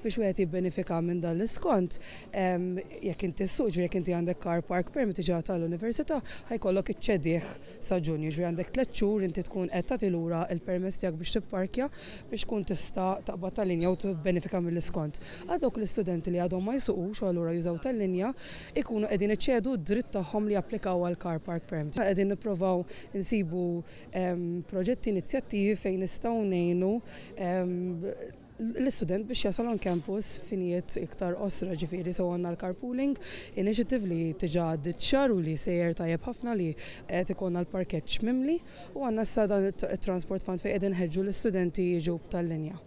biex wieħed benefika minn dan l-iskont, jekk inti suġ, jekk inti għandek car park permit ġa tal-università, ħajkollok iċċedih sa ġunju, ġu għandek tliet inti tkun qed tagħti lura l-permess tiegħek biex tipparkja biex tkun tista' taqba tal-linja u minn mill-iskont. Għadok l-istudenti li għadhom ma jisuqux u allura jużaw tal-linja ikunu qegħdin iċċedu d-dritt tagħhom li applikaw għal car park permit. Għedin niprofaw insibu proġetti inizjattivi fejn nistgħu ngħinu l-student biex jasal on campus finijiet iktar osra ġifiri so għanna l-carpooling, initiative li tiġa ditxar u li sejjer tajab ħafna li għet ikonna l-parkeċ mimli u għanna s-sada transport fund fej edin ħedġu l-studenti ġub tal-linja.